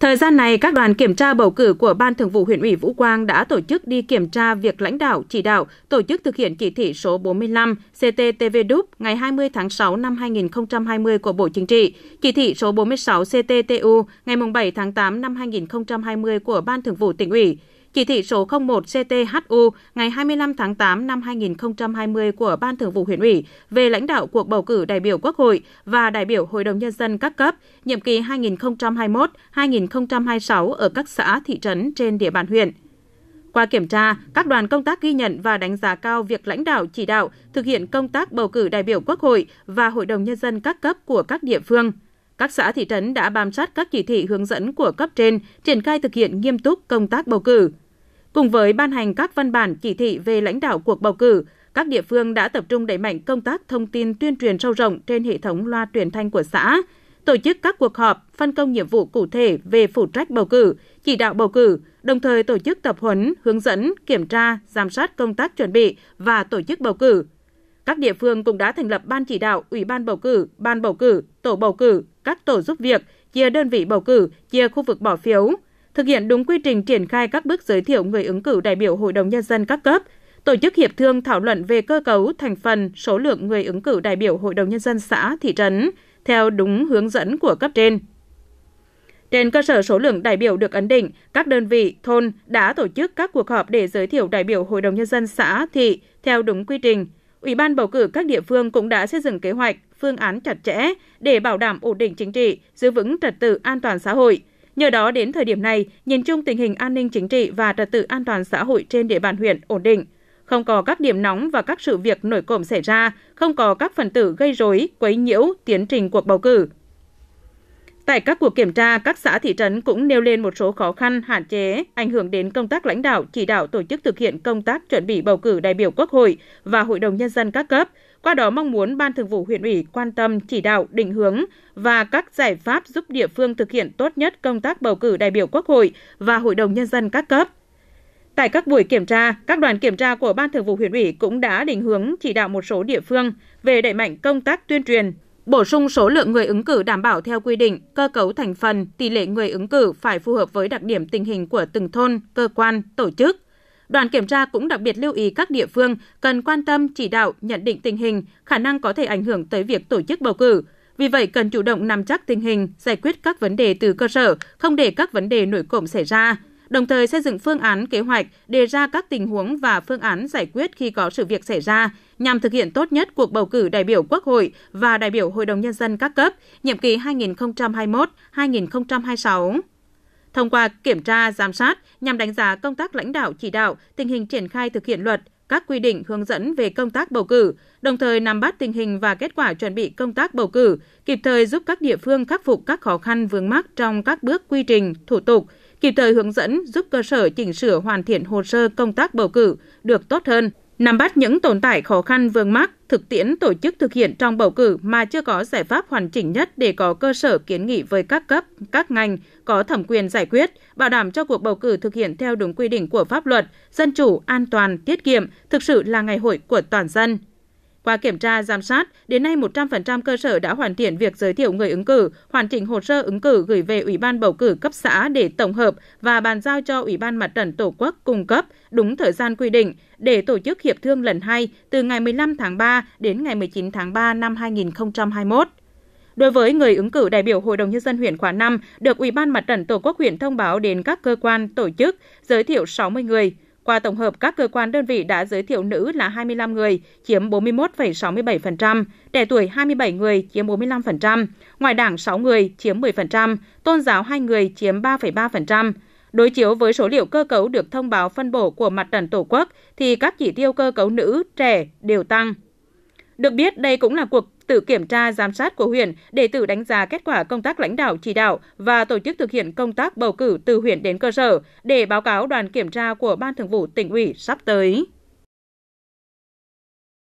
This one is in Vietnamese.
Thời gian này, các đoàn kiểm tra bầu cử của Ban Thường vụ huyện ủy Vũ Quang đã tổ chức đi kiểm tra việc lãnh đạo, chỉ đạo, tổ chức thực hiện chỉ thị số 45 CTTV-DUP ngày 20 tháng 6 năm 2020 của Bộ Chính trị, chỉ thị số 46 CTTU ngày 7 tháng 8 năm 2020 của Ban Thường vụ tỉnh ủy, chỉ thị số 01 CTHU ngày 25 tháng 8 năm 2020 của Ban Thường vụ huyện ủy về lãnh đạo cuộc bầu cử đại biểu Quốc hội và đại biểu Hội đồng Nhân dân các cấp, nhiệm kỳ 2021-2026 ở các xã, thị trấn trên địa bàn huyện. Qua kiểm tra, các đoàn công tác ghi nhận và đánh giá cao việc lãnh đạo chỉ đạo thực hiện công tác bầu cử đại biểu Quốc hội và Hội đồng Nhân dân các cấp của các địa phương – các xã thị trấn đã bám sát các chỉ thị hướng dẫn của cấp trên, triển khai thực hiện nghiêm túc công tác bầu cử. Cùng với ban hành các văn bản chỉ thị về lãnh đạo cuộc bầu cử, các địa phương đã tập trung đẩy mạnh công tác thông tin tuyên truyền sâu rộng trên hệ thống loa truyền thanh của xã, tổ chức các cuộc họp, phân công nhiệm vụ cụ thể về phụ trách bầu cử, chỉ đạo bầu cử, đồng thời tổ chức tập huấn, hướng dẫn, kiểm tra, giám sát công tác chuẩn bị và tổ chức bầu cử. Các địa phương cũng đã thành lập ban chỉ đạo, ủy ban bầu cử, ban bầu cử, tổ bầu cử, các tổ giúp việc, chia đơn vị bầu cử, chia khu vực bỏ phiếu, thực hiện đúng quy trình triển khai các bước giới thiệu người ứng cử đại biểu Hội đồng nhân dân các cấp, tổ chức hiệp thương thảo luận về cơ cấu, thành phần, số lượng người ứng cử đại biểu Hội đồng nhân dân xã, thị trấn theo đúng hướng dẫn của cấp trên. Trên cơ sở số lượng đại biểu được ấn định, các đơn vị, thôn đã tổ chức các cuộc họp để giới thiệu đại biểu Hội đồng Nhân dân xã, thị theo đúng quy trình, Ủy ban bầu cử các địa phương cũng đã xây dựng kế hoạch, phương án chặt chẽ để bảo đảm ổn định chính trị, giữ vững trật tự an toàn xã hội. Nhờ đó đến thời điểm này, nhìn chung tình hình an ninh chính trị và trật tự an toàn xã hội trên địa bàn huyện ổn định, không có các điểm nóng và các sự việc nổi cộm xảy ra, không có các phần tử gây rối, quấy nhiễu tiến trình cuộc bầu cử. Tại các cuộc kiểm tra, các xã thị trấn cũng nêu lên một số khó khăn, hạn chế, ảnh hưởng đến công tác lãnh đạo, chỉ đạo tổ chức thực hiện công tác chuẩn bị bầu cử đại biểu Quốc hội và Hội đồng Nhân dân các cấp. Qua đó mong muốn Ban Thường vụ huyện ủy quan tâm, chỉ đạo, định hướng và các giải pháp giúp địa phương thực hiện tốt nhất công tác bầu cử đại biểu Quốc hội và Hội đồng Nhân dân các cấp. Tại các buổi kiểm tra, các đoàn kiểm tra của Ban Thường vụ huyện ủy cũng đã định hướng chỉ đạo một số địa phương về đẩy mạnh công tác tuyên truyền, bổ sung số lượng người ứng cử đảm bảo theo quy định, cơ cấu thành phần, tỷ lệ người ứng cử phải phù hợp với đặc điểm tình hình của từng thôn, cơ quan, tổ chức. Đoàn kiểm tra cũng đặc biệt lưu ý các địa phương cần quan tâm chỉ đạo, nhận định tình hình, khả năng có thể ảnh hưởng tới việc tổ chức bầu cử. Vì vậy, cần chủ động nắm chắc tình hình, giải quyết các vấn đề từ cơ sở, không để các vấn đề nổi cộm xảy ra đồng thời xây dựng phương án kế hoạch, đề ra các tình huống và phương án giải quyết khi có sự việc xảy ra, nhằm thực hiện tốt nhất cuộc bầu cử đại biểu Quốc hội và đại biểu Hội đồng Nhân dân các cấp, nhiệm kỳ 2021-2026 thông qua kiểm tra, giám sát nhằm đánh giá công tác lãnh đạo chỉ đạo, tình hình triển khai thực hiện luật, các quy định hướng dẫn về công tác bầu cử, đồng thời nắm bắt tình hình và kết quả chuẩn bị công tác bầu cử, kịp thời giúp các địa phương khắc phục các khó khăn vướng mắc trong các bước quy trình, thủ tục, kịp thời hướng dẫn giúp cơ sở chỉnh sửa hoàn thiện hồ sơ công tác bầu cử được tốt hơn, nắm bắt những tồn tại khó khăn vướng mắc thực tiễn tổ chức thực hiện trong bầu cử mà chưa có giải pháp hoàn chỉnh nhất để có cơ sở kiến nghị với các cấp, các ngành có thẩm quyền giải quyết, bảo đảm cho cuộc bầu cử thực hiện theo đúng quy định của pháp luật, dân chủ, an toàn, tiết kiệm, thực sự là ngày hội của toàn dân. Qua kiểm tra giám sát, đến nay 100% cơ sở đã hoàn thiện việc giới thiệu người ứng cử, hoàn chỉnh hồ sơ ứng cử gửi về Ủy ban bầu cử cấp xã để tổng hợp và bàn giao cho Ủy ban Mặt trận Tổ quốc cung cấp đúng thời gian quy định để tổ chức hiệp thương lần 2 từ ngày 15 tháng 3 đến ngày 19 tháng 3 năm 2021. Đối với người ứng cử đại biểu Hội đồng nhân dân huyện khóa 5 được Ủy ban Mặt trận Tổ quốc huyện thông báo đến các cơ quan, tổ chức giới thiệu 60 người. Qua tổng hợp, các cơ quan đơn vị đã giới thiệu nữ là 25 người, chiếm 41,67%, trẻ tuổi 27 người, chiếm 45%, ngoài đảng 6 người, chiếm 10%, tôn giáo 2 người, chiếm 3,3%. Đối chiếu với số liệu cơ cấu được thông báo phân bổ của mặt trận Tổ quốc thì các chỉ tiêu cơ cấu nữ, trẻ đều tăng. Được biết, đây cũng là cuộc tự kiểm tra giám sát của huyện để tự đánh giá kết quả công tác lãnh đạo chỉ đạo và tổ chức thực hiện công tác bầu cử từ huyện đến cơ sở để báo cáo đoàn kiểm tra của Ban Thường vụ tỉnh ủy sắp tới.